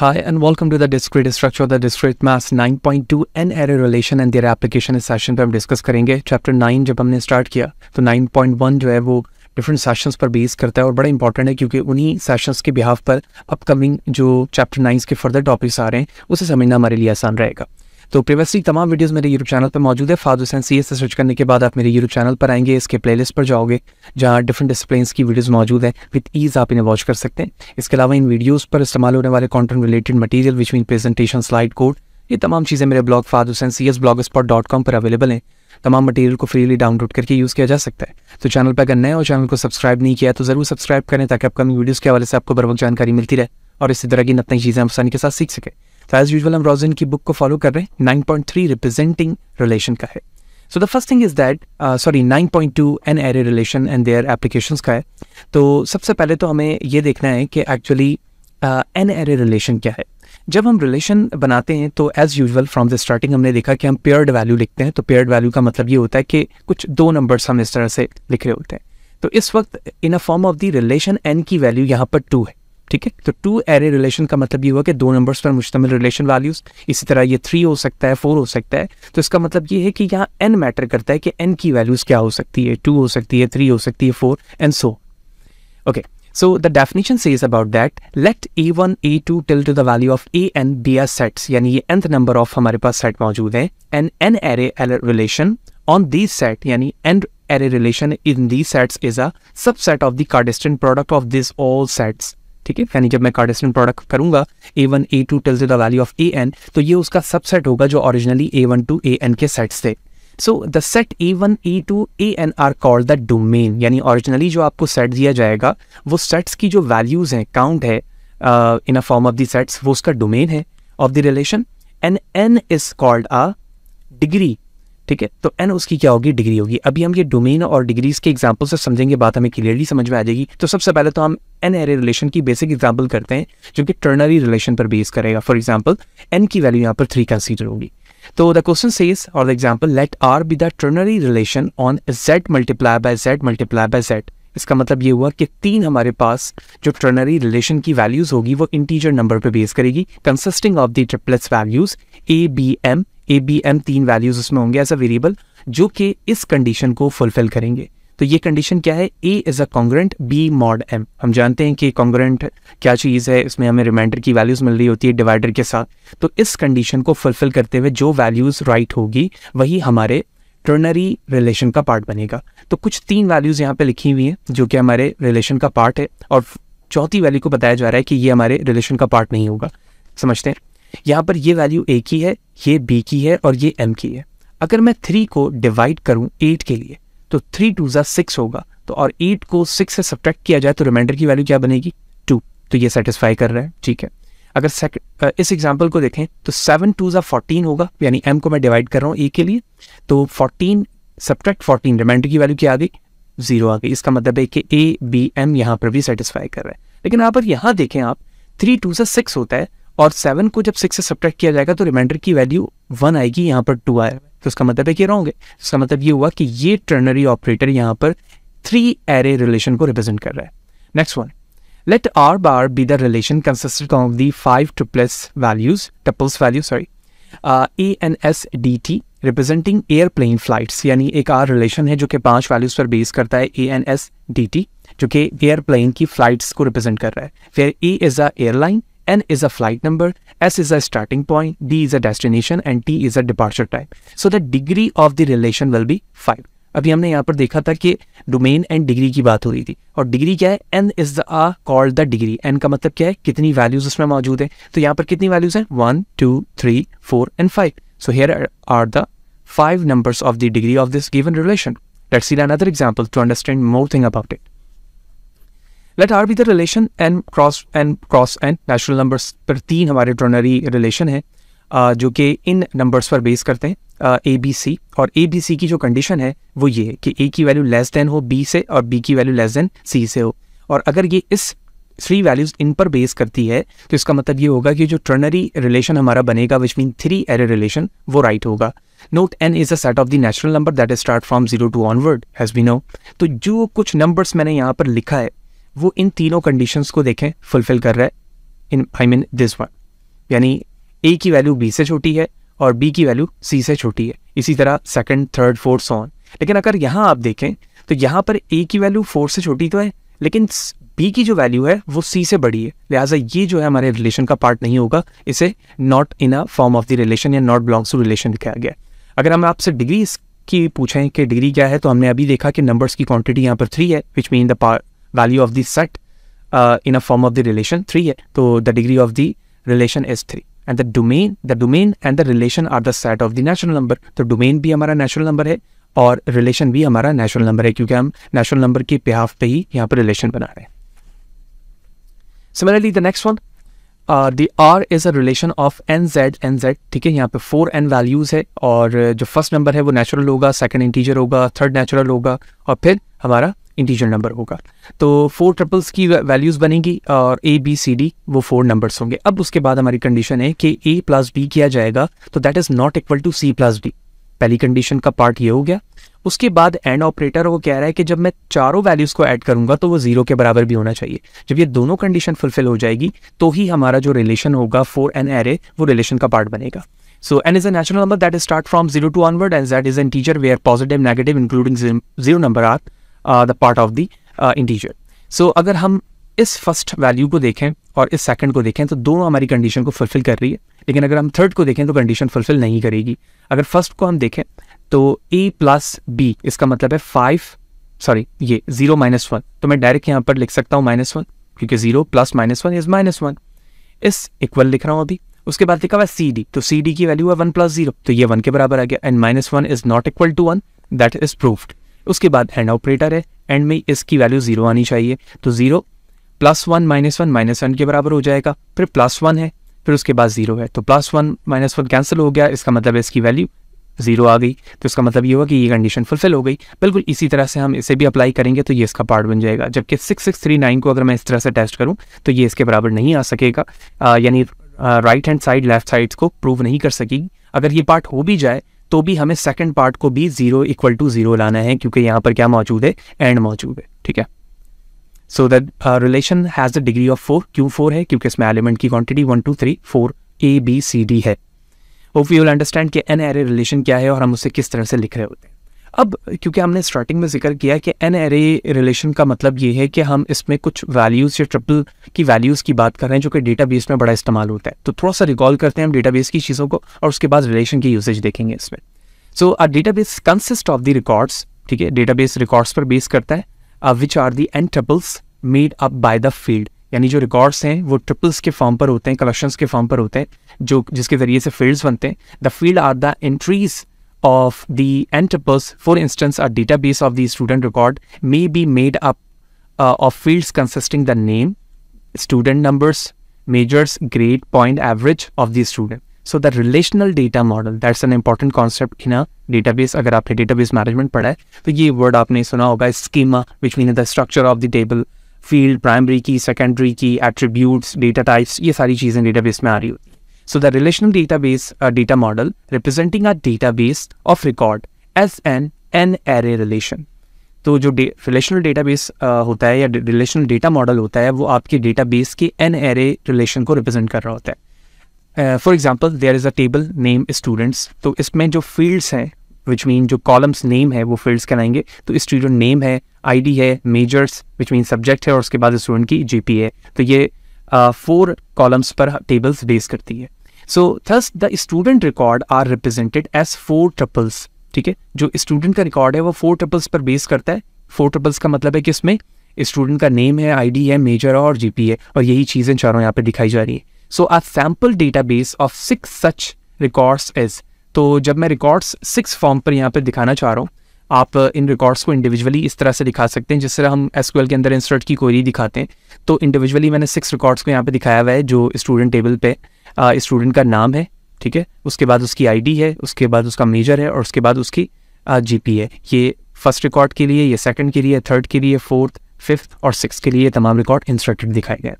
Hi and welcome to the discrete structure the discrete math 9.2 N array relation and their application इस session पे हम discuss करेंगे chapter 9 जब हमने start किया तो 9.1 जो है वो डिफरेंट सेशंस पर बेस करता है और बड़ा इंपॉर्टेंट है क्योंकि उन्हीं सेशंस के बिहाव पर अपकमिंग जो चैप्टर नाइन्स के फर्दर टॉपिक्स आ रहे हैं उसे समझना हमारे लिए आसान रहेगा तो प्रीवियसली तमाम वीडियोस मेरे यूट्यूब चैनल पर मौजूद है Fahad Hussain C S search करने के बाद आप मेरे यूट्यूब चैनल पर आएंगे इसके प्लेलिस्ट पर जाओगे जहाँ डिफरेंट डिस्प्लेन्स की वीडियोज़ मौजूद है विद ईज आप इन्हें वॉच कर सकते हैं इसके अलावा इन वीडियोज़ पर इस्तेमाल होने वाले content related material which mean presentation slide code ये तमाम चीज़ें मेरे blog Fahad Hussain C S blog spot dot com पर अवेलेबल हैं तमाम मटेरियल को फ्रीली डाउनलोड करके यूज़ किया जा सकता है तो चैनल पर अगर नए और चैनल को सब्सक्राइब नहीं किया तो ज़रूर सब्सक्राइब करें ताकि अपकमिंग वीडियोज़ के हवाले से आपको बरवक जानकारी मिलती रहे और इसी तरह की नतनी चीज़ें आसानी के साथ सीख सके तो एज यूजल हम रोजिन की बुक को फॉलो कर रहे हैं nine point three representing relation का है so the first thing is that sorry nine point two N array relation and their application का है तो सबसे पहले तो हमें ये देखना है कि एक्चुअली एन एरे रिलेशन क्या है जब हम रिलेशन बनाते हैं तो as usual from the starting हमने देखा कि हम पेयर्ड वैल्यू लिखते हैं तो पेयर्ड वैल्यू का मतलब ये होता है कि कुछ दो नंबर्स हम इस तरह से लिख रहे होते हैं तो इस वक्त in a form of the relation N की वैल्यू यहाँ पर टू है ठीक है तो टू एरे रिलेशन का मतलब ये हुआ कि दो नंबर पर मुश्तमिल रिलेशन वैल्यूज इसी तरह ये थ्री हो सकता है फोर हो सकता है तो इसका मतलब ये है कि यहाँ एन मैटर करता है कि एन की वैल्यूज क्या हो सकती है टू हो सकती है थ्री हो सकती है four and so okay so the definition says is about that let A one A two till to the value of A N be are sets यानी ये एंथ नंबर ऑफ हमारे पास set मौजूद है N N array relation on this set यानी N array relation in the set is subset of the Cartesian product of this all sets ठीक है यानी जब मैं कार्डेस्टन प्रोडक्ट करूंगा A one A two tells the value of A N तो ये उसका सबसेट होगा जो originally A one two A N के सेट्स थे so the set A one A two A N are called the domain यानी originally जो आपको सेट दिया जाएगा वो सेट्स की जो वैल्यूज़ हैं काउंट है in a form of the sets वो उसका डोमेन है of the relation and N is called a degree ठीक है तो एन उसकी क्या होगी डिग्री होगी अभी हम ये डोमेन और डिग्रीज के एग्जाम्पल से समझेंगे बात हमें क्लियरली समझ में आ जाएगी तो सबसे पहले तो हम एन एरे रिलेशन की बेसिक एग्जाम्पल करते हैं जो कि टर्नरी रिलेशन पर बेस करेगा फॉर एग्जाम्पल एन की वैल्यू यहाँ पर थ्री कंसीडर होगी तो द क्वेश्चन सेज और the example let R be the ternary relation on Z multiply by Z multiply by Z इसका मतलब ये हुआ कि तीन हमारे पास जो टर्नरी रिलेशन की वैल्यूज होगी वो इंटीजर नंबर पे बेस करेगी consisting of the triplets values A B M A B M तीन वैल्यूज उसमें होंगे एज अ वेरिएबल जो कि इस कंडीशन को फुलफिल करेंगे तो ये कंडीशन क्या है A is a congruent B mod M हम जानते हैं कि कॉन्ग्रेंट क्या चीज़ है इसमें हमें रिमाइंडर की वैल्यूज मिल रही होती है डिवाइडर के साथ तो इस कंडीशन को फुलफिल करते हुए जो वैल्यूज राइट होगी वही हमारे टर्नरी रिलेशन का पार्ट बनेगा तो कुछ तीन वैल्यूज़ यहाँ पे लिखी हुई हैं जो कि हमारे रिलेशन का पार्ट है और चौथी वैल्यू को बताया जा रहा है कि ये हमारे रिलेशन का पार्ट नहीं होगा समझते हैं यहाँ पर ये वैल्यू ए की है ये बी की है और ये एम की है अगर मैं थ्री को डिवाइड करूँ एट के लिए तो थ्री टू ज़ा सिक्स होगा तो और एट को सिक्स से सब्ट्रैक्ट किया जाए तो रिमाइंडर की वैल्यू क्या बनेगी टू तो ये सेटिस्फाई कर रहा है ठीक है अगर इस एग्जाम्पल को देखें तो सेवन टू ज़ा फोर्टीन होगा यानी एम को मैं डिवाइड कर रहा हूँ ए के लिए तो फोर्टीन सब्ट्रैक्ट फोर्टीन रिमाइंडर की वैल्यू क्या आ गई जीरो आ गई इसका मतलब है कि ए बी एम यहाँ पर भी सेटिस्फाई कर रहा है लेकिन यहाँ पर यहाँ देखें आप थ्री टू से सिक्स होता है और सेवन को जब सिक्स से सब्ट्रैक्ट किया जाएगा तो रिमाइंडर की वैल्यू वन आएगी यहाँ पर टू आया तो उसका मतलब है कि रहोगे इसका तो मतलब ये हुआ कि ये टर्नरी ऑपरेटर यहाँ पर थ्री एरे रिलेशन को रिप्रेजेंट कर रहा है next one let R bar be the relation consisted of the five triples values tuples value sorry A N S D T representing airplane flights यानी एक are relation है जो कि पांच वैल्यूज पर बेस करता है A N S D T जो कि एयरप्लेन की फ्लाइट्स को रिप्रेजेंट कर रहा है फिर A is a airline N is a flight number, S is a starting point, D is a destination and T is a departure time. So the degree of the relation will be 5. अभी हमने यहाँ पर देखा था कि domain and degree की बात हो रही थी और डिग्री क्या है N is the uh called the degree N का मतलब क्या है कितनी वैल्यूज उसमें मौजूद है तो यहाँ पर कितनी वैल्यूज हैं one two three four and five so here are the five numbers of the degree of this given relation let's see another example to understand more thing about it let R be the relation N cross N cross N natural numbers पर तीन हमारे ड्रोनरी relation है जो कि इन numbers पर base करते हैं ए B सी और ए बी सी की जो कंडीशन है वो ये है कि ए की वैल्यू लेस देन हो बी से और बी की वैल्यू लेस देन सी से हो और अगर ये इस थ्री वैल्यूज इन पर बेस करती है तो इसका मतलब ये होगा कि जो टर्नरी रिलेशन हमारा बनेगा which mean three ary relation वो राइट right होगा note N is a set of the natural number that is start from zero to onward has be no तो जो कुछ नंबर्स मैंने यहाँ पर लिखा है वो इन तीनों कंडीशंस को देखें फुलफिल कर रहा है in I mean this one यानी ए की वैल्यू बी से छोटी है और बी की वैल्यू सी से छोटी है इसी तरह सेकंड थर्ड फोर्थ सॉन लेकिन अगर यहाँ आप देखें तो यहाँ पर ए की वैल्यू फोर से छोटी तो है लेकिन बी की जो वैल्यू है वो सी से बड़ी है लिहाजा ये जो है हमारे रिलेशन का पार्ट नहीं होगा इसे not in a form of the relation या नॉट बिलोंग्स टू रिलेशन लिखा गया अगर हम आपसे डिग्री की पूछें कि डिग्री क्या है तो हमने अभी देखा कि नंबर्स की क्वांटिटी यहाँ पर थ्री है which mean the value of the set in a form of the relation three है तो the degree of the relation is three and the domain the domain and the relation are the set of the natural number तो domain भी हमारा natural number है और relation भी हमारा natural number है क्योंकि हम नेचुरल नंबर के बिहाफ पे ही यहाँ पर रिलेशन बना रहे हैं similarly the next one the R is a relation of N Z N Z ठीक है यहाँ पे फोर एन वैल्यूज़ है और uh, जो फर्स्ट नंबर है वो नेचुरल होगा सेकंड इंटीजर होगा थर्ड नेचुरल होगा और फिर हमारा इंटीजर नंबर होगा तो फोर ट्रिपल्स की वैल्यूज़ बनेगी और ए बी सी डी वो फोर नंबर्स होंगे अब उसके बाद हमारी कंडीशन है कि ए प्लस बी किया जाएगा तो that is not equal to C plus D पहली कंडीशन का पार्ट ये हो गया उसके बाद एंड ऑपरेटर वो कह रहा है कि जब मैं चारों वैल्यूज़ को ऐड करूंगा तो वो ज़ीरो के बराबर भी होना चाहिए जब ये दोनों कंडीशन फुलफिल हो जाएगी तो ही हमारा जो रिलेशन होगा फोर एन एरे वो रिलेशन का पार्ट बनेगा so n is a natural number that is start from zero to onward and that is integer where positive negative including zero number are the part of the integer so अगर हम इस first value को देखें और इस second को देखें तो दोनों हमारी कंडीशन को फुलफिल कर रही है लेकिन अगर हम थर्ड को देखें तो कंडीशन फुलफिल नहीं करेगी अगर फर्स्ट को हम देखें तो ए प्लस बी इसका मतलब है फाइव सॉरी ये जीरो माइनस वन तो मैं डायरेक्ट यहां पर लिख सकता हूं माइनस वन क्योंकि zero plus minus one is minus one इस इक्वल लिख रहा हूं अभी उसके बाद लिखा हुआ सी डी तो सी डी की वैल्यू है वन प्लस जीरो तो ये वन के बराबर आ गया and minus one is not equal to one that is proofed उसके बाद एंड ऑपरेटर है एंड में इसकी वैल्यू जीरो आनी चाहिए तो zero plus one minus one minus one के बराबर हो जाएगा फिर प्लस वन है फिर उसके बाद जीरो है तो plus one minus one cancel हो गया इसका मतलब है इसकी वैल्यू जीरो आ गई तो इसका मतलब ये हुआ कि ये कंडीशन फुलफिल हो गई बिल्कुल इसी तरह से हम इसे भी अप्लाई करेंगे तो ये इसका पार्ट बन जाएगा जबकि सिक्स सिक्स थ्री नाइन को अगर मैं इस तरह से टेस्ट करूँ तो ये इसके बराबर नहीं आ सकेगा यानी right hand side left side को प्रूव नहीं कर सकेगी अगर ये पार्ट हो भी जाए तो भी हमें सेकेंड पार्ट को भी जीरो इक्वल टू जीरो लाना है क्योंकि यहाँ पर क्या मौजूद है एंड मौजूद है ठीक है so that relation has the degree of four क्यों फोर है क्योंकि इसमें एलिमेंट की quantity one two three four A B C D है ओफ यू विल अंडरस्टैंड कि एन एरे रिलेशन क्या है और हम उसे किस तरह से लिख रहे होते हैं अब क्योंकि हमने स्टार्टिंग में जिक्र किया कि एन एरे रिलेशन का मतलब ये है कि हम इसमें कुछ वैल्यूज़ या ट्रिपल की वैल्यूज़ की बात कर रहे हैं जो कि डेटाबेस में बड़ा इस्तेमाल होता है तो थोड़ा सा रिकॉल करते हैं हम डेटाबेस की चीज़ों को और उसके बाद रिलेशन की यूसेज देखेंगे इसमें so data database consist of the records ठीक है डेटाबेस रिकॉर्ड्स पर बेस करता है which are the n triples made up by the field यानी जो रिकॉर्ड्स हैं वो ट्रिपल्स के फॉर्म पर होते हैं कलेक्शंस के फॉर्म पर होते हैं जो जिसके ज़रिए से फील्ड्स बनते हैं the field are the entries of the entuples, for instance, a database of the student record may be made up uh, of fields consisting the name, student numbers, majors, grade, point, average of the student. So the relational data model, that's an important concept in a database. अगर आपने database management पढ़ा है, तो ये word आपने सुना होगा schema, which means the structure of the table, field, primary key, secondary key, attributes, data types, ये सारी चीजें database में आ रही होती So the relational database uh, data model representing a database of record as an n array relation. तो जो relational database होता है या रिलेशनल डेटा मॉडल होता है वो आपके डेटाबेस के एन एरे रिलेशन को रिप्रेजेंट कर रहा होता है for example there is a table name students तो इसमें जो फील्ड्स हैं विच मीन जो कॉलम्स नेम है वो फील्ड्स कहलाएंगे तो स्टूडेंट नेम है आईडी है मेजर्स विच मीन सब्जेक्ट है और उसके बाद स्टूडेंट की जी है तो ये फोर uh, कॉलम्स पर टेबल्स बेस करती है so thus the student record are represented as four triples ठीक है जो स्टूडेंट का रिकॉर्ड है वो फोर ट्रपल्स पर बेस करता है फोर ट्रिपल्स का मतलब है कि इसमें स्टूडेंट का नेम है आईडी है मेजर है और जीपी है और यही चीज़ें चारों यहाँ पे दिखाई जा रही है so a sample database of six such records is तो जब मैं रिकॉर्ड्स सिक्स फॉर्म पर यहाँ पर दिखाना चाह रहा हूँ आप uh, इन रिकॉर्ड्स को इंडिविजुअली इस तरह से दिखा सकते हैं जिस तरह हम एस के अंदर इंसर्ट की क्वेरी दिखाते हैं तो इंडिविजुअली मैंने सिक्स रिकॉर्ड्स को यहाँ पे दिखाया हुआ है जो स्टूडेंट टेबल पे स्टूडेंट का नाम है ठीक है उसके बाद उसकी आईडी है उसके बाद उसका मेजर है और उसके बाद उसकी पी है ये फर्स्ट रिकॉर्ड के लिए ये सेकंड के लिए थर्ड के लिए फोर्थ फिफ्थ और सिक्स के लिए तमाम रिकॉर्ड इंस्ट्रक्टेड दिखाए गए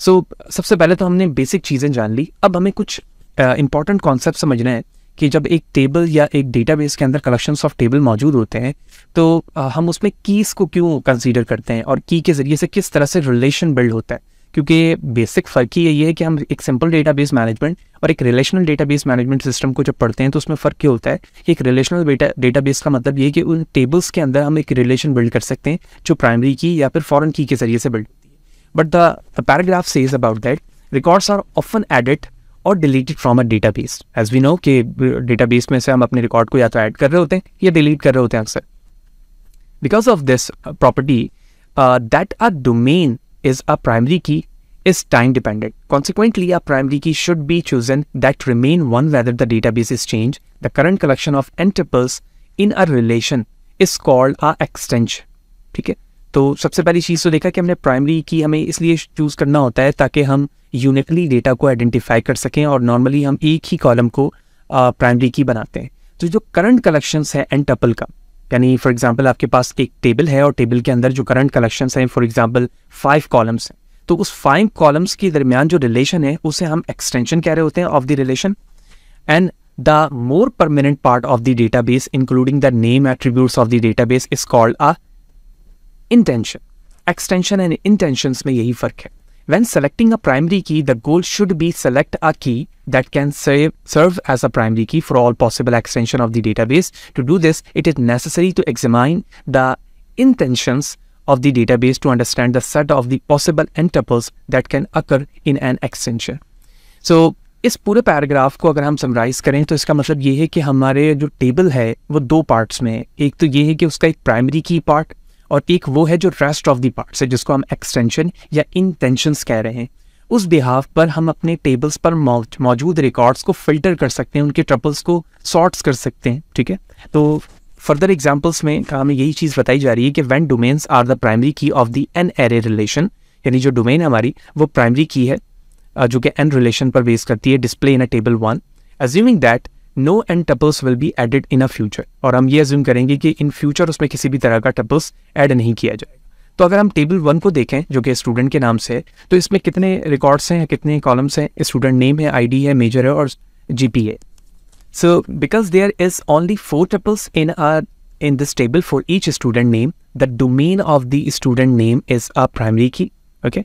सो so, सबसे पहले तो हमने बेसिक चीज़ें जान ली अब हमें कुछ इंपॉर्टेंट uh, कॉन्सेप्ट समझना है कि जब एक टेबल या एक डेटाबेस के अंदर कलेक्शन ऑफ टेबल मौजूद होते हैं तो uh, हम उसमें कीस को क्यों कंसीडर करते हैं और की के ज़रिए से किस तरह से रिलेशन बिल्ड होता है क्योंकि बेसिक फ़र्क ही यही है कि हम एक सिंपल डेटाबेस मैनेजमेंट और एक रिलेशनल डेटाबेस मैनेजमेंट सिस्टम को जब पढ़ते हैं तो उसमें फ़र्क क्या होता है कि एक रिलेशनल डेटाबेस का मतलब ये कि उन टेबल्स के अंदर हम एक रिलेशन बिल्ड कर सकते हैं जो प्राइमरी की या फिर फॉरन की के जरिए से बिल्ड होती है but the paragraph is about that records are often edit और deleted from a database as we know कि बेस में से हम अपने रिकॉर्ड को या तो ऐड कर रहे होते हैं या डिलीट कर रहे होते हैं अक्सर because of this property that are domain is a primary key is time dependent. Consequently, a primary key should be chosen that remain one whether the database is changed. The current collection of n tuples in a relation is called a extension. ठीक है तो सबसे पहली चीज़ तो देखा कि हमने primary की हमें इसलिए चूज़ करना होता है ताकि हम यूनिकली डेटा को आइडेंटिफाई कर सकें और नॉर्मली हम एक ही कॉलम को प्राइमरी की बनाते हैं तो जो करंट कलेक्शंस है एन टपल का यानी फॉर एग्जाम्पल आपके पास एक टेबल है और टेबल के अंदर जो करंट कलेक्शन हैं फॉर एग्जाम्पल फाइव कॉलम्स हैं तो उस फाइव कॉलम्स के दरमियान जो रिलेशन है उसे हम एक्सटेंशन कह रहे होते हैं of the relation and the more permanent part of the data database including the name attributes of the data database is called a intention extension and intention में यही फर्क है When selecting a primary key, the goal should be select a key that can save, serve as a primary key for all possible extension of the database. To do this, it is necessary to examine the intentions of the database to understand the set of the possible n that can occur in an extension. So इस पूरे paragraph को अगर हम summarise करें तो इसका मतलब ये है कि हमारे जो टेबल है वो दो पार्ट्स में है एक तो ये है कि उसका एक प्राइमरी की पार्ट और एक वो है जो रेस्ट ऑफ द पार्ट्स है जिसको हम एक्सटेंशन या इंटेंशंस कह रहे हैं उस बिहाव पर हम अपने टेबल्स पर मौजूद रिकॉर्ड्स को फिल्टर कर सकते हैं उनके ट्रपल्स को सॉर्ट्स कर सकते हैं ठीक है तो फर्दर एग्जाम्पल्स में हमें यही चीज़ बताई जा रही है कि when domains are the primary key of the n array relation यानी जो डोमेन हमारी वो प्राइमरी की है जो कि एन रिलेशन पर बेस करती है display in a table one assuming that no and tuples will be added in a future और हम ये एज्यूम करेंगे कि इन फ्यूचर उसमें किसी भी तरह का टपल्स एड नहीं किया जाएगा तो अगर हम टेबल वन को देखें जो कि स्टूडेंट के नाम से है तो इसमें कितने रिकॉर्ड्स हैं कितने कॉलम्स हैं स्टूडेंट नेम है आई है मेजर है और जी पी है so because there is only four tuples in our this table for each student name the domain of the student name is is primary key okay Okay.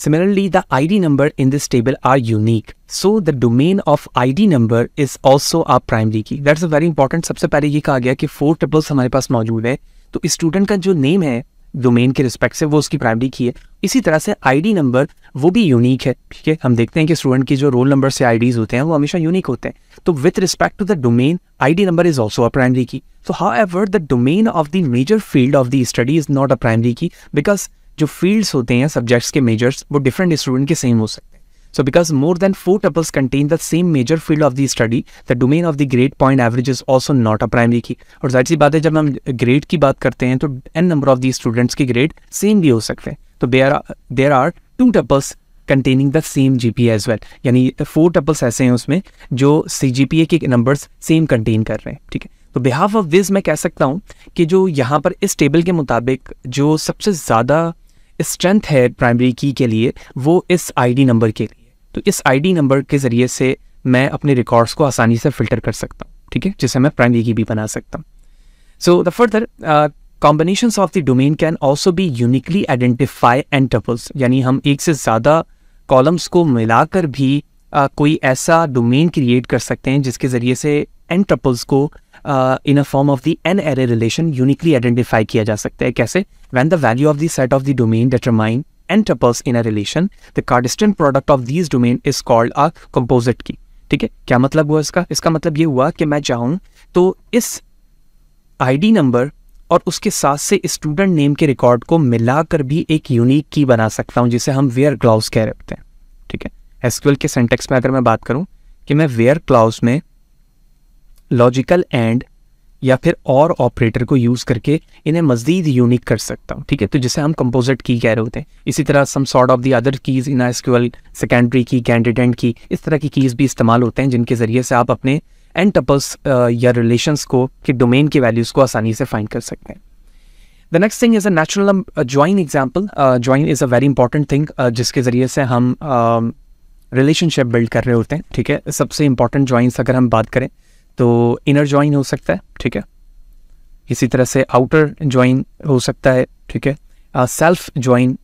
Similarly, the ID number in this table are unique. So the domain of ID number is also our primary key. That's a very important. सबसे पहले ये कहा गया कि four triples हमारे पास मौजूद है तो स्टूडेंट का जो नेम है डोमेन के रिस्पेक्ट से वो उसकी प्राइमरी की है इसी तरह से ID नंबर वो भी यूनिक है ठीक है हम देखते हैं कि स्टूडेंट की जो रोल नंबर से IDs होते हैं वो हमेशा यूनिक होते हैं तो with respect to the domain, ID number is also a primary key so however the domain of the major field of the study is not a primary key because जो फील्ड्स होते हैं subjects के measures वो different student के same हो सकते हैं so because more than four tuples contain the same major field of the study the domain of the great point average is also not a primary key और जाहिर सी बात है जब हम ग्रेड की बात करते हैं तो n number of the students की ग्रेड सेम भी हो सकते हैं तो there there are two tuples containing the same G P as well यानी फोर टपल्स ऐसे हैं उसमें जो सी जी पी ए के नंबर्स सेम कंटेन कर रहे हैं ठीक है तो बिहाफ ऑफ दिस मैं कह सकता हूँ कि जो यहाँ पर इस टेबल के मुताबिक जो सबसे ज़्यादा स्ट्रेंथ है प्राइमरी की के लिए वो इस आईडी नंबर के लिए तो इस आईडी नंबर के ज़रिए से मैं अपने रिकॉर्ड्स को आसानी से फ़िल्टर कर सकता हूँ ठीक है जिसे मैं प्राइमरी की भी बना सकता हूँ so the further combination of the domain can also भी यूनिकली आइडेंटिफाई एंड टपल्स यानी हम एक से ज़्यादा कॉलम्स को मिलाकर भी आ, uh, कोई ऐसा डोमेन क्रिएट कर सकते हैं जिसके ज़रिए से एंड टपल्स को in a form of the n array relation uniquely identify किया जा सकता है कैसे when the value of the set of the domain determine n tuples in a relation the Cartesian product of this domain is called a composite key ठीक है क्या मतलब हुआ इसका इसका मतलब ये हुआ कि मैं चाहूँ तो इस आईडी नंबर और उसके साथ से स्टूडेंट नेम के रिकॉर्ड को मिलाकर भी एक यूनिक की बना सकता हूँ जिसे हम वेयर क्लाउज कह रखते हैं ठीक है एसक्यूएल के सेंटेक्स में अगर मैं बात करूँ कि मैं वेयर क्लाउज में लॉजिकल एंड या फिर और ऑपरेटर को यूज़ करके इन्हें मज़ीद यूनिक कर सकता हूँ ठीक है तो जैसे हम कंपोजिट की कह रहे होते हैं इसी तरह some sort of the other keys in SQL secondary key candidate की इस तरह की कीज़ भी इस्तेमाल होते हैं जिनके ज़रिए से आप अपने एंड टपल्स uh, या रिलेशंस को कि डोमेन के वैल्यूज़ को आसानी से फाइंड कर सकते हैं the next thing is a natural join example join is a very important thing जिसके ज़रिए से हम रिलेशनशिप uh, बिल्ड कर रहे होते हैं ठीक है सबसे इंपॉर्टेंट ज्वाइंस अगर हम बात करें तो इनर ज्वाइन हो सकता है ठीक है इसी तरह से आउटर ज्वाइन हो सकता है ठीक है सेल्फ uh, ज्वाइन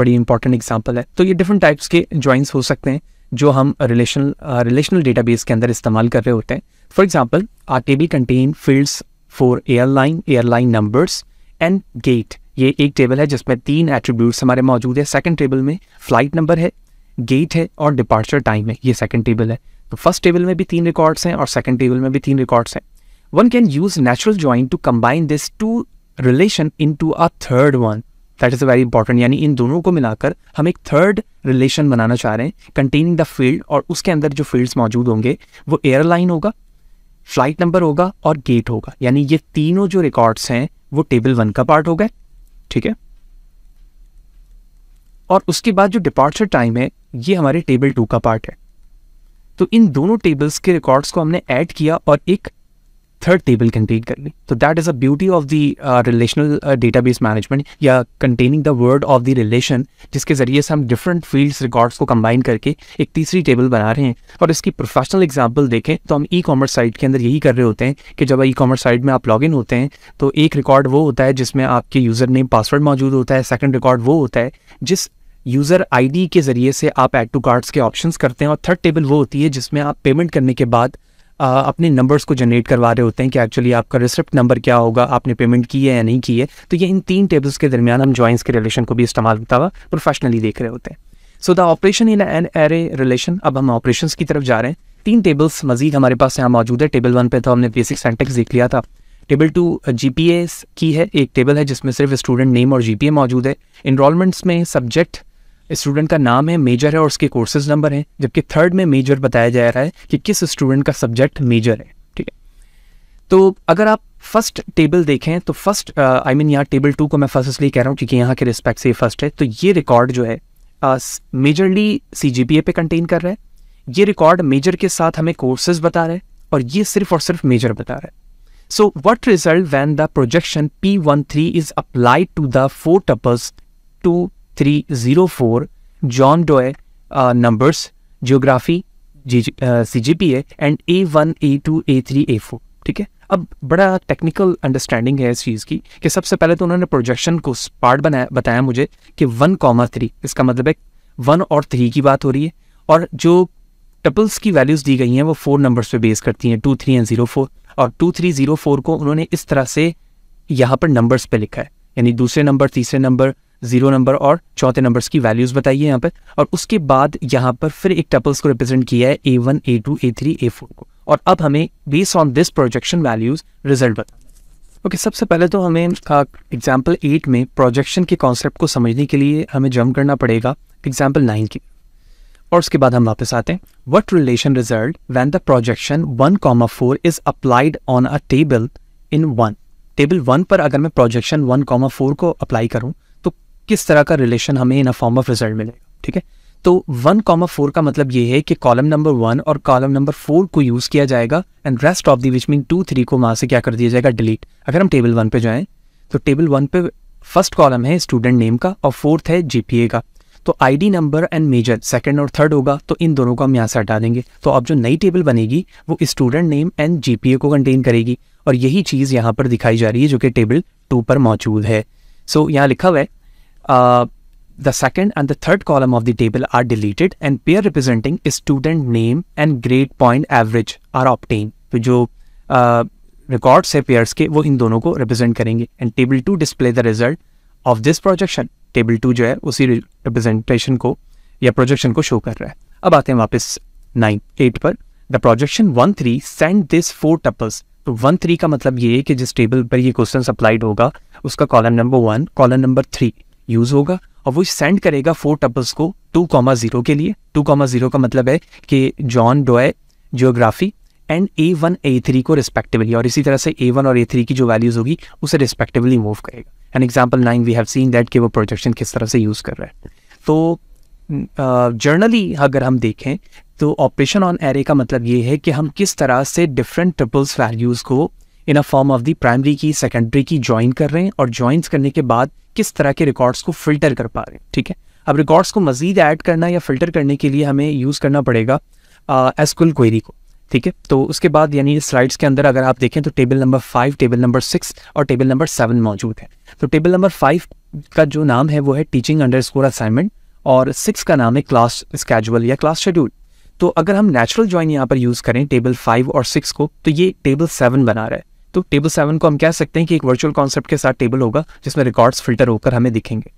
बड़ी इंपॉर्टेंट एग्जांपल है तो ये डिफरेंट टाइप्स के ज्वाइंस हो सकते हैं जो हम रिलेशनल रिलेशनल डेटाबेस के अंदर इस्तेमाल कर रहे होते हैं for example our table contain fields for airline airline numbers and gate ये एक टेबल है जिसमें तीन एट्रीब्यूट्स हमारे मौजूद है सेकेंड टेबल में फ्लाइट नंबर है गेट है और डिपार्चर टाइम है ये सेकेंड टेबल है तो फर्स्ट टेबल में भी तीन रिकॉर्ड्स हैं और सेकंड टेबल में भी तीन रिकॉर्ड्स हैं one can use natural join to combine this two relation into a third one that is a very important यानी इन दोनों को मिलाकर हम एक थर्ड रिलेशन बनाना चाह रहे हैं कंटेनिंग द फील्ड और उसके अंदर जो फील्ड्स मौजूद होंगे वो एयरलाइन होगा फ्लाइट नंबर होगा और गेट होगा यानी ये तीनों जो रिकॉर्ड्स हैं वो टेबल वन का पार्ट हो गए ठीक है और उसके बाद जो डिपार्चर टाइम है ये हमारे टेबल टू का पार्ट है तो इन दोनों टेबल्स के रिकॉर्ड्स को हमने ऐड किया और एक थर्ड टेबल कंटेन कर ली तो that is a beauty of the relational database management या containing the word of the relation जिसके जरिए से हम डिफरेंट फील्ड्स रिकॉर्ड्स को कंबाइन करके एक तीसरी टेबल बना रहे हैं और इसकी प्रोफेशनल एग्जाम्पल देखें तो हम ई कॉमर्स साइट के अंदर यही कर रहे होते हैं कि जब ई कॉमर्स साइट में आप लॉग इन होते हैं तो एक रिकॉर्ड वो होता है जिसमें आपके यूजर नेम पासवर्ड मौजूद होता है सेकेंड रिकॉर्ड वो होता है जिस यूज़र आईडी के ज़रिए से आप एड टू कार्ड्स के ऑप्शंस करते हैं और थर्ड टेबल वो होती है जिसमें आप पेमेंट करने के बाद आ, अपने नंबर्स को जनरेट करवा रहे होते हैं कि एक्चुअली आपका रिसिप्ट नंबर क्या होगा आपने पेमेंट की है या नहीं की है तो ये इन तीन टेबल्स के दरमियान हम ज्वाइंस के रिलेशन को भी इस्तेमाल होता हुआ प्रोफेशनली देख रहे होते हैं so the operation in n array relation अब हम ऑपरेशन की तरफ जा रहे हैं तीन टेबल्स मजीद हमारे पास यहाँ मौजूद है टेबल वन पे तो हमने बेसिक सेंटेक्स देख लिया था टेबल टू जी की है एक टेबल है जिसमें सिर्फ स्टूडेंट नेम और जीपीए मौजूद है इनरोलमेंट्स में सब्जेक्ट स्टूडेंट का नाम है मेजर है और उसके कोर्सेज नंबर हैं जबकि थर्ड में मेजर बताया जा रहा है कि किस स्टूडेंट का सब्जेक्ट मेजर है ठीक है तो अगर आप फर्स्ट टेबल देखें तो फर्स्ट आई मीन यहाँ टेबल टू को मैं फर्स्ट इसलिए कह रहा हूँ क्योंकि यहाँ के रिस्पेक्ट से फर्स्ट है तो ये रिकॉर्ड जो है मेजरली सी जी पे कंटेन कर रहा है ये रिकॉर्ड मेजर के साथ हमें कोर्सेज बता रहे हैं और ये सिर्फ और सिर्फ मेजर बता रहा है result when the projection P one three is applied to the four tuples two three zero four John Doe numbers geography G C G P A and A one A two A three A four ठीक है अब बड़ा technical understanding है इस चीज़ की कि सबसे पहले तो उन्होंने प्रोजेक्शन को पार्ट बनाया बताया मुझे कि वन कॉमा थ्री इसका मतलब है वन और थ्री की बात हो रही है और जो टपल्स की वैल्यूज़ दी गई हैं वो फोर नंबर्स पे बेस करती हैं two three and zero four और टू थ्री ज़ीरो फोर को उन्होंने इस तरह से यहाँ पर नंबर्स पे लिखा है यानी दूसरे नंबर तीसरे नंबर जीरो नंबर और चौथे नंबर्स की वैल्यूज बताइए यहाँ पर और उसके बाद यहाँ पर फिर एक टपल्स को रिप्रेजेंट किया है A one A two A three A four को और अब हमें based on this projection values result बता ओके okay, सबसे पहले तो हमें एग्जाम्पल एट में प्रोजेक्शन के कॉन्सेप्ट को समझने के लिए हमें जम करना पड़ेगा एग्जाम्पल नाइन की और उसके बाद हम वापस आते हैं what relation result when the projection one comma four is applied on a table in one table one पर अगर मैं प्रोजेक्शन वन कॉमा फोर को अप्लाई करूं किस तरह का रिलेशन हमें in a form of result मिलेगा ठीक है तो वन कॉमा फोर का मतलब ये है कि कॉलम नंबर वन और कॉलम नंबर फोर को यूज किया जाएगा and rest of the which mean two three को वहां से क्या कर दिया जाएगा डिलीट अगर हम टेबल वन पे जाएं तो टेबल वन पे फर्स्ट कॉलम है स्टूडेंट नेम का और फोर्थ है जीपीए का तो ID number and major second और थर्ड होगा तो इन दोनों को हम यहाँ से हटा देंगे तो अब जो नई टेबल बनेगी वो स्टूडेंट नेम एंड जीपीए को कंटेन करेगी और यही चीज़ यहाँ पर दिखाई जा रही है जो कि टेबल टू पर मौजूद है सो so, यहाँ लिखा हुआ है uh, the second and the third column of the table are deleted and pair representing student name and grade point average are obtained. तो जो रिकॉर्ड्स uh, है पेयर्स के वो इन दोनों को रिप्रेजेंट करेंगे and table two display the result of this projection table two जो है उसी रिप्रेजेंटेशन को या प्रोजेक्शन को शो कर रहा है अब आते हैं वापस नाइन एट पर the projection one three send this four tuples तो वन थ्री का मतलब ये है कि जिस टेबल पर ये क्वेश्चन अप्लाइड होगा उसका column number one column number three use होगा और वो सेंड करेगा फोर टपल्स को टू कॉमा ज़ीरो के लिए टू कॉमा ज़ीरो का मतलब है कि John Doe geography and A one A three को रिस्पेक्टिवली और इसी तरह से ए वन और ए थ्री की जो वैल्यूज़ होगी उसे रिस्पेक्टिवली मूव करेगा an example nine we have seen that कि वो प्रोजेक्शन किस तरह से यूज़ कर रहा है तो जर्नली uh, अगर हम देखें तो ऑपरेशन ऑन एरे का मतलब ये है कि हम किस तरह से डिफरेंट ट्रिपल्स वैल्यूज़ को in a form of the primary की सेकेंडरी की ज्वाइन कर रहे हैं और ज्वाइंस करने के बाद किस तरह के रिकॉर्ड्स को फिल्टर कर पा रहे हैं ठीक है अब रिकॉर्ड्स को मजीद ऐड करना या फिल्टर करने के लिए हमें यूज़ करना पड़ेगा एसकुल क्वेरी को ठीक है तो उसके बाद यानी स्लाइड्स के अंदर अगर आप देखें तो table number five table number six और टेबल नंबर सेवन मौजूद है तो टेबल नंबर फाइव का जो नाम है वो है टीचिंग अंडर स्कोर असाइनमेंट और सिक्स का नाम है क्लास स्केजुअल या क्लास शेड्यूल तो अगर हम नेचुरल ज्वाइन यहाँ पर यूज़ करें टेबल फाइव और सिक्स को तो ये टेबल सेवन बना रहा है तो टेबल सेवन को हम कह सकते हैं कि एक वर्चुअल कॉन्सेप्ट के साथ टेबल होगा जिसमें रिकॉर्ड्स फिल्टर होकर हमें दिखेंगे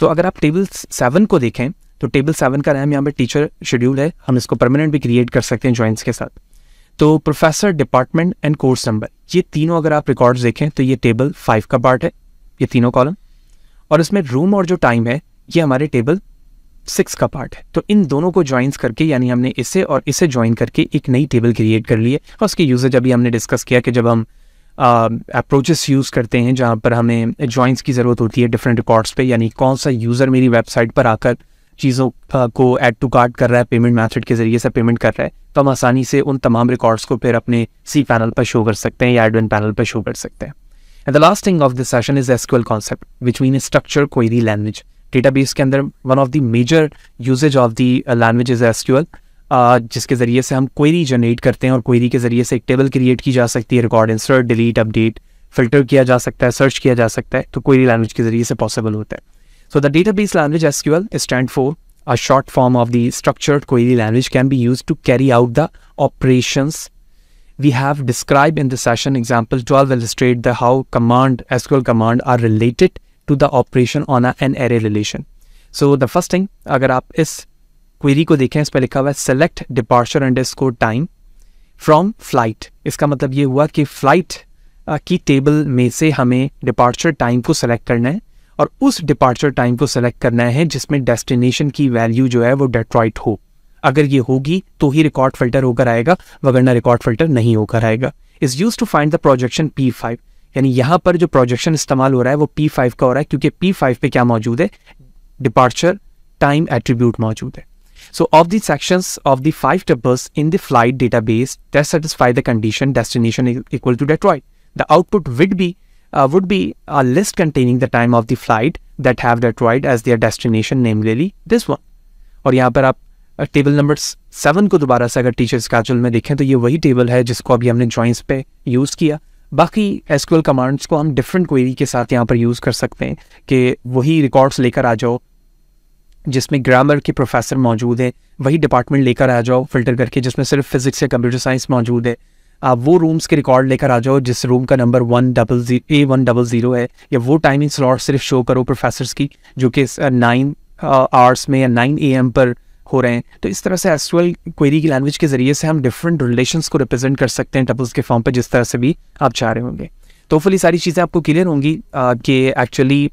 तो अगर आप टेबल सेवन को देखें तो टेबल सेवन का नाम यहाँ पे टीचर शेड्यूल है हम इसको परमानेंट भी क्रिएट कर सकते हैं ज्वाइंट्स के साथ तो professor department and course number ये तीनों अगर आप रिकॉर्ड्स देखें तो ये टेबल फाइव का पार्ट है ये तीनों कॉलम और इसमें रूम और जो टाइम है ये हमारे टेबल सिक्स का पार्ट है तो इन दोनों को ज्वाइंस करके यानी हमने इसे और इसे ज्वाइन करके एक नई टेबल क्रिएट कर ली है और उसकी यूजेज अभी हमने डिस्कस किया कि जब हम अप्रोचेस um, यूज़ करते हैं जहाँ पर हमें जॉइंट्स की ज़रूरत होती है डिफरेंट रिकॉर्ड्स पे यानी कौन सा यूज़र मेरी वेबसाइट पर आकर चीज़ों को ऐड टू कार्ट कर रहा है पेमेंट मैथड के ज़रिए से पेमेंट कर रहा है तो हम आसानी से उन तमाम रिकॉर्ड्स को फिर अपने सी पैनल पर शो कर सकते हैं या एडविन पैनल पर शो कर सकते हैं and the last thing of this session is SQL concept which mean structure कोई लैंग्वेज डेटाबेस के अंदर one of the major usages of the language is SQL जिसके ज़रिए से हम क्वेरी जनरेट करते हैं और क्वेरी के ज़रिए से एक टेबल क्रिएट की जा सकती है record insert delete update filter किया जा सकता है सर्च किया जा सकता है तो क्वेरी लैंग्वेज के ज़रिए से पॉसिबल होता है so the data base language S Q stand for a short form of the structured query language can be use to carry out the operation we have describe in the session example twelve illustrate the how command S Q L command are related to the operation on a an array relation so the first thing अगर आप इस query को देखें इस पर लिखा हुआ है select departure under score time from flight इसका मतलब ये हुआ कि फ्लाइट की टेबल में से हमें डिपार्चर टाइम को सेलेक्ट करना है और उस डिपार्चर टाइम को सेलेक्ट करना है जिसमें डेस्टिनेशन की वैल्यू जो है वो डेट्रॉइट हो अगर ये होगी तो ही रिकॉर्ड फिल्टर होकर आएगा वगरना रिकॉर्ड फिल्टर नहीं होकर आएगा is use to find the projection P five यानी यहाँ पर जो प्रोजेक्शन इस्तेमाल हो रहा है वो पी फाइव का हो रहा है क्योंकि पी फाइव पे क्या मौजूद है डिपार्चर टाइम एट्रीब्यूट मौजूद है So of the sections of the five tuples in the flight database that satisfy the condition destination equal to Detroit, the output would be uh, would be a list containing the time of the flight that have Detroit as their destination, namely this one. और यहाँ पर आप uh, table number seven. को दोबारा से अगर teachers schedule में देखें तो ये वही table है जिसको अभी हमने joins पे यूज़ किया बाकी SQL commands को हम different query के साथ यहाँ पर use कर सकते हैं कि वही records लेकर आ जाओ जिसमें ग्रामर के प्रोफेसर मौजूद हैं वही डिपार्टमेंट लेकर आ जाओ फिल्टर करके जिसमें सिर्फ फिजिक्स या कंप्यूटर साइंस मौजूद है आप वो रूम्स के रिकॉर्ड लेकर आ जाओ जिस रूम का number one double A one double zero है या वो टाइमिंग स्लॉट सिर्फ शो करो प्रोफेसर की जो कि नाइन uh, आवर्स uh, में या नाइन ए एम पर हो रहे हैं तो इस तरह से एक्चुअल क्वेरी की लैंग्वेज के ज़रिए से हम डिफरेंट रिलेशन को रिप्रेजेंट कर सकते हैं टबल्स के फॉर्म पर जिस तरह से भी आप चाह रहे होंगे तो फुल सारी चीज़ें आपको क्लियर होंगी uh, कि एक्चुअली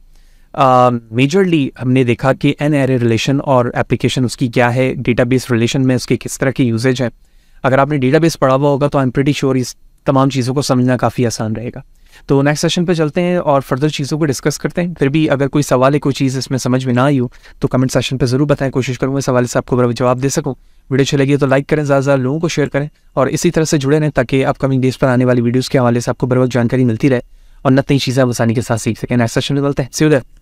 मेजरली um, uh, हमने देखा कि एन एरे रिलेशन और एप्लीकेशन उसकी क्या है डेटाबेस रिलेशन में उसके किस तरह की यूजेज है अगर आपने डेटाबेस पढ़ा हुआ होगा तो आई एम प्रटी श्योर इस तमाम चीज़ों को समझना काफ़ी आसान रहेगा तो नेक्स्ट सेशन पे चलते हैं और फर्दर चीज़ों को डिस्कस करते हैं फिर भी अगर कोई सवाल है कोई चीज़ इसमें समझ में ना आई हो तो कमेंट सेशन पे ज़रूर बताएं कोशिश करूँगा सवाल से आपको बड़ा जवाब दे सकूँ वीडियो अच्छी लगी तो लाइक करें ज़्यादा ज़्यादा लोगों को शेयर करें और इसी तरह से जुड़े रहें ताकि अपकमिंग डेज पर आने वाली वीडियोज़ के हवाले से आपको बड़ा जानकारी मिलती रहे और नई चीज़ें आसानी के साथ सीख सकें नेक्स्ट सेशन में बोलते हैं सीधे